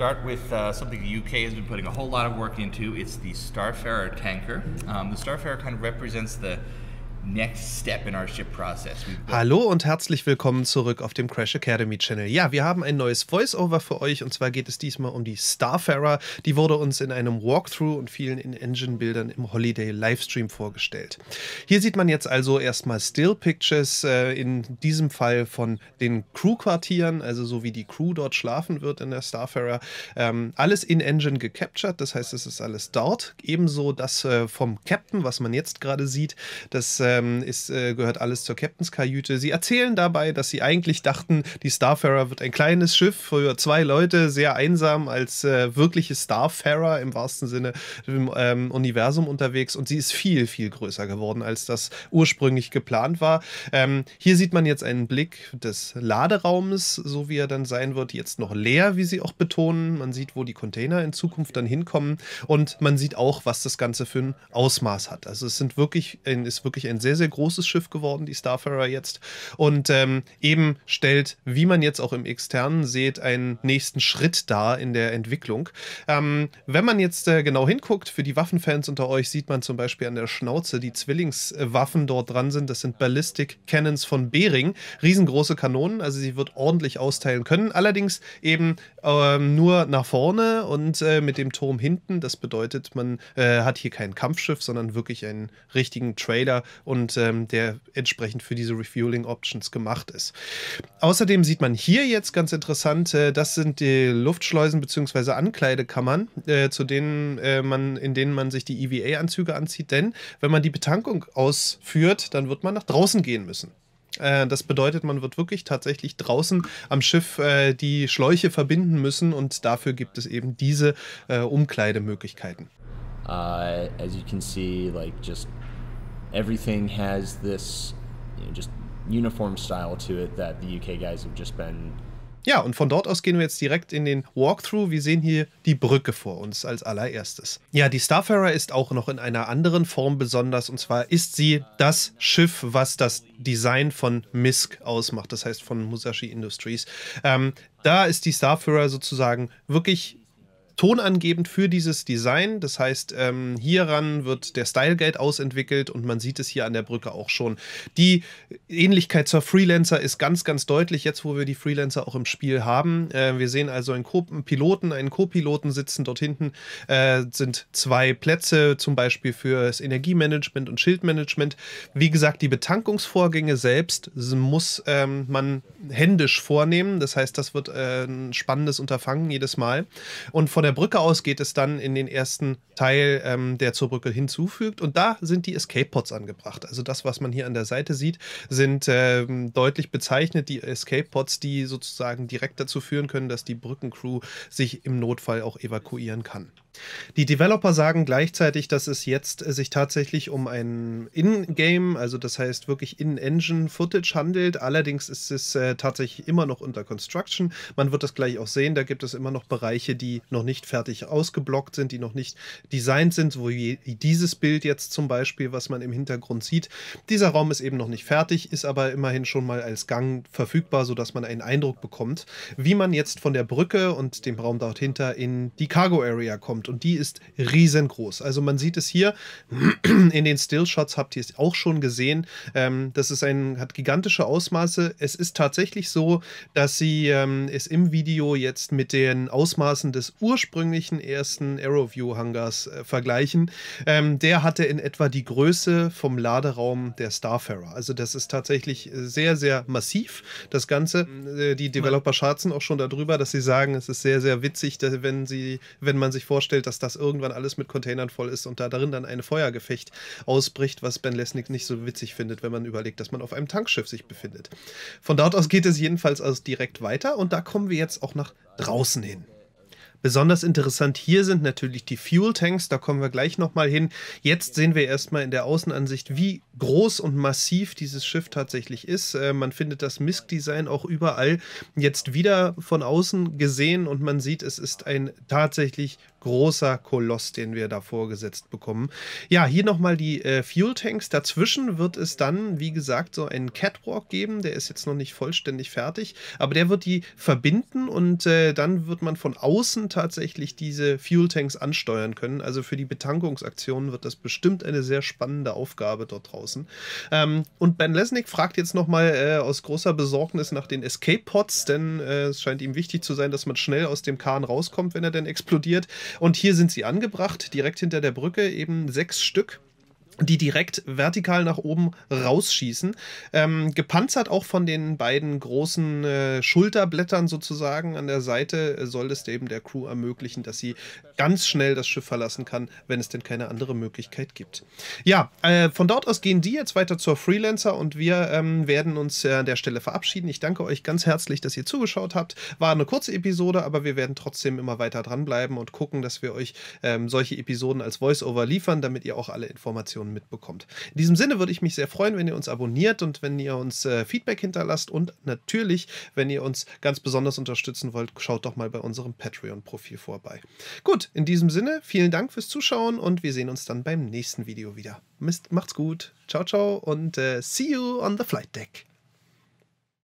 start with uh, something the UK has been putting a whole lot of work into. It's the Starfarer tanker. Um, the Starfarer kind of represents the Hallo und herzlich willkommen zurück auf dem Crash Academy Channel. Ja, wir haben ein neues Voiceover für euch und zwar geht es diesmal um die Starfarer. Die wurde uns in einem Walkthrough und vielen In-Engine-Bildern im Holiday Livestream vorgestellt. Hier sieht man jetzt also erstmal Still Pictures, äh, in diesem Fall von den Crew-Quartieren, also so wie die Crew dort schlafen wird in der Starfarer. Ähm, alles in-Engine gecaptured, das heißt, es ist alles dort. Ebenso das äh, vom Captain, was man jetzt gerade sieht, das äh, ähm, ist, äh, gehört alles zur Captain's Kajüte. Sie erzählen dabei, dass sie eigentlich dachten, die Starfarer wird ein kleines Schiff für zwei Leute, sehr einsam als äh, wirkliche Starfarer im wahrsten Sinne im ähm, Universum unterwegs und sie ist viel, viel größer geworden, als das ursprünglich geplant war. Ähm, hier sieht man jetzt einen Blick des Laderaumes, so wie er dann sein wird, jetzt noch leer, wie sie auch betonen. Man sieht, wo die Container in Zukunft dann hinkommen und man sieht auch, was das Ganze für ein Ausmaß hat. Also es sind wirklich, ein, ist wirklich ein sehr, sehr großes Schiff geworden, die Starfarer jetzt. Und ähm, eben stellt, wie man jetzt auch im Externen sieht, einen nächsten Schritt dar in der Entwicklung. Ähm, wenn man jetzt äh, genau hinguckt, für die Waffenfans unter euch sieht man zum Beispiel an der Schnauze die Zwillingswaffen äh, dort dran sind. Das sind Ballistic Cannons von Bering. Riesengroße Kanonen, also sie wird ordentlich austeilen können. Allerdings eben ähm, nur nach vorne und äh, mit dem Turm hinten. Das bedeutet, man äh, hat hier kein Kampfschiff, sondern wirklich einen richtigen Trailer und ähm, der entsprechend für diese Refueling Options gemacht ist. Außerdem sieht man hier jetzt ganz interessant, äh, das sind die Luftschleusen bzw. Ankleidekammern, äh, zu denen äh, man, in denen man sich die EVA-Anzüge anzieht, denn wenn man die Betankung ausführt, dann wird man nach draußen gehen müssen. Äh, das bedeutet, man wird wirklich tatsächlich draußen am Schiff äh, die Schläuche verbinden müssen und dafür gibt es eben diese äh, Umkleidemöglichkeiten. Uh, as you can see, like just everything has this you know, just uniform style to it that the UK guys have just been Ja, und von dort aus gehen wir jetzt direkt in den Walkthrough. Wir sehen hier die Brücke vor uns als allererstes. Ja, die Starfarer ist auch noch in einer anderen Form besonders. Und zwar ist sie das Schiff, was das Design von MISC ausmacht, das heißt von Musashi Industries. Ähm, da ist die Starfarer sozusagen wirklich tonangebend für dieses Design. Das heißt, ähm, hieran wird der Style Guide ausentwickelt und man sieht es hier an der Brücke auch schon. Die Ähnlichkeit zur Freelancer ist ganz, ganz deutlich, jetzt wo wir die Freelancer auch im Spiel haben. Äh, wir sehen also einen, Co Piloten, einen Co-Piloten sitzen dort hinten, äh, sind zwei Plätze zum Beispiel für das Energiemanagement und Schildmanagement. Wie gesagt, die Betankungsvorgänge selbst muss ähm, man händisch vornehmen. Das heißt, das wird äh, ein spannendes Unterfangen jedes Mal. Und von der der Brücke aus geht es dann in den ersten Teil, ähm, der zur Brücke hinzufügt. Und da sind die Escape Pods angebracht. Also das, was man hier an der Seite sieht, sind ähm, deutlich bezeichnet die Escape Pods, die sozusagen direkt dazu führen können, dass die Brückencrew sich im Notfall auch evakuieren kann. Die Developer sagen gleichzeitig, dass es jetzt äh, sich tatsächlich um ein In-Game, also das heißt wirklich In-Engine-Footage handelt. Allerdings ist es äh, tatsächlich immer noch unter Construction. Man wird das gleich auch sehen. Da gibt es immer noch Bereiche, die noch nicht fertig ausgeblockt sind, die noch nicht designt sind, so wie dieses Bild jetzt zum Beispiel, was man im Hintergrund sieht. Dieser Raum ist eben noch nicht fertig, ist aber immerhin schon mal als Gang verfügbar, sodass man einen Eindruck bekommt, wie man jetzt von der Brücke und dem Raum dort hinter in die Cargo Area kommt kommt. Und die ist riesengroß. Also man sieht es hier in den Stillshots, habt ihr es auch schon gesehen. Ähm, das ist ein, hat gigantische Ausmaße. Es ist tatsächlich so, dass sie ähm, es im Video jetzt mit den Ausmaßen des ursprünglichen ersten aeroview hangars äh, vergleichen. Ähm, der hatte in etwa die Größe vom Laderaum der Starfarer. Also das ist tatsächlich äh, sehr, sehr massiv, das Ganze. Äh, die Developer scherzen auch schon darüber, dass sie sagen, es ist sehr, sehr witzig, dass, wenn, sie, wenn man sich vorstellt, vorstellt, dass das irgendwann alles mit Containern voll ist und da darin dann ein Feuergefecht ausbricht, was Ben Lesnick nicht so witzig findet, wenn man überlegt, dass man auf einem Tankschiff sich befindet. Von dort aus geht es jedenfalls also direkt weiter und da kommen wir jetzt auch nach draußen hin. Besonders interessant hier sind natürlich die Fuel Tanks, da kommen wir gleich nochmal hin. Jetzt sehen wir erstmal in der Außenansicht, wie groß und massiv dieses Schiff tatsächlich ist. Äh, man findet das MISC-Design auch überall jetzt wieder von außen gesehen und man sieht, es ist ein tatsächlich großer Koloss, den wir da vorgesetzt bekommen. Ja, hier nochmal die äh, Fuel Tanks. Dazwischen wird es dann, wie gesagt, so einen Catwalk geben. Der ist jetzt noch nicht vollständig fertig, aber der wird die verbinden und äh, dann wird man von außen tatsächlich diese Fuel Tanks ansteuern können. Also für die Betankungsaktionen wird das bestimmt eine sehr spannende Aufgabe dort draußen. Ähm, und Ben Lesnick fragt jetzt nochmal äh, aus großer Besorgnis nach den Escape Pods, denn äh, es scheint ihm wichtig zu sein, dass man schnell aus dem Kahn rauskommt, wenn er denn explodiert. Und hier sind sie angebracht, direkt hinter der Brücke, eben sechs Stück die direkt vertikal nach oben rausschießen. Ähm, gepanzert auch von den beiden großen äh, Schulterblättern sozusagen an der Seite äh, soll es eben der Crew ermöglichen, dass sie ganz schnell das Schiff verlassen kann, wenn es denn keine andere Möglichkeit gibt. Ja, äh, von dort aus gehen die jetzt weiter zur Freelancer und wir ähm, werden uns äh, an der Stelle verabschieden. Ich danke euch ganz herzlich, dass ihr zugeschaut habt. War eine kurze Episode, aber wir werden trotzdem immer weiter dranbleiben und gucken, dass wir euch ähm, solche Episoden als Voice-Over liefern, damit ihr auch alle Informationen mitbekommt. In diesem Sinne würde ich mich sehr freuen, wenn ihr uns abonniert und wenn ihr uns äh, Feedback hinterlasst und natürlich, wenn ihr uns ganz besonders unterstützen wollt, schaut doch mal bei unserem Patreon-Profil vorbei. Gut, in diesem Sinne, vielen Dank fürs Zuschauen und wir sehen uns dann beim nächsten Video wieder. Mist, macht's gut, ciao, ciao und äh, see you on the flight deck.